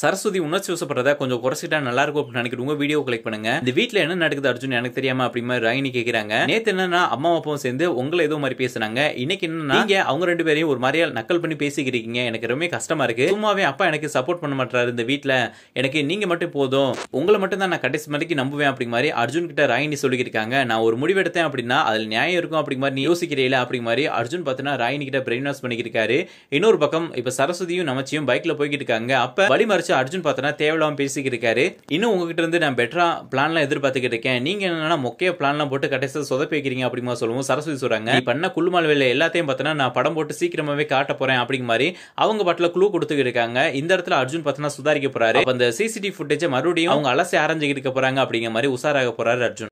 சரஸ்வதி உணர்ச்சி வசப்படுறத கொஞ்சம் குறைச்சிட்டா நல்லா இருக்கும் அப்படின்னு நினைக்கிறவங்க வீடியோ கிளிக் பண்ணுங்க இந்த வீட்டில் என்ன நடக்குது அர்ஜுன் எனக்கு தெரியாம அப்படி மாதிரி ராகினி கேக்குறாங்க நேற்று என்னன்னா அம்மா அப்பாவும் சேர்ந்து உங்களை ஏதோ மாதிரி பேசுனாங்க இன்னைக்கு என்னன்னா அவங்க ரெண்டு பேரையும் ஒரு மாதிரியால் நக்கல் பண்ணி பேசிக்கிறீங்க எனக்கு ரொம்ப கஷ்டமா இருக்கு சும்மாவே அப்பா எனக்கு சப்போர்ட் பண்ண மாட்டாரு இந்த வீட்டுல எனக்கு நீங்க மட்டும் போதும் உங்களை மட்டும் தான் நான் கடைசி மலைக்கு நம்புவேன் அப்படி மாதிரி அர்ஜுன் கிட்ட ராகினி சொல்லியிருக்காங்க நான் ஒரு முடிவு எடுத்தேன் அப்படின்னா அதில் நியாயம் இருக்கும் அப்படி மாதிரி நீ யோசிக்கிறீல அப்படி மாதிரி அர்ஜுன் பார்த்தீங்கன்னா ராகினி கிட்ட பிரெயின் வாஷ் பண்ணிக்கிறாரு இன்னொரு பக்கம் இப்போ சரஸ்வதியும் நமச்சியும் பைக்ல போய்கிட்டு இருக்காங்க அப்ப வழிமறிச்சு பார்த்தாச்சு அர்ஜுன் பார்த்தோன்னா தேவையில்லாம பேசிக்கிட்டு இருக்காரு இன்னும் உங்ககிட்ட இருந்து நான் பெட்டரா பிளான்லாம் எதிர்பார்த்துக்கிட்டு இருக்கேன் நீங்க என்னன்னா முக்கிய பிளான்லாம் போட்டு கடைசியில் சொதப்பிக்கிறீங்க அப்படிமா சொல்லுவோம் சரஸ்வதி சொல்றாங்க நீ பண்ண குள்ளுமால் வேலை எல்லாத்தையும் பார்த்தோன்னா நான் படம் போட்டு சீக்கிரமாவே காட்ட போறேன் அப்படிங்க மாதிரி அவங்க பாட்டில் குழு கொடுத்துக்கிட்டு இருக்காங்க இந்த இடத்துல அர்ஜுன் பார்த்தோன்னா சுதாரிக்க போறாரு அந்த சிசிடிவி ஃபுட்டேஜை மறுபடியும் அவங்க அலசி ஆரஞ்சுக்கிட்டு போறாங்க அப்படிங்கிற மாதிரி உஷாராக போறாரு அர்ஜுன்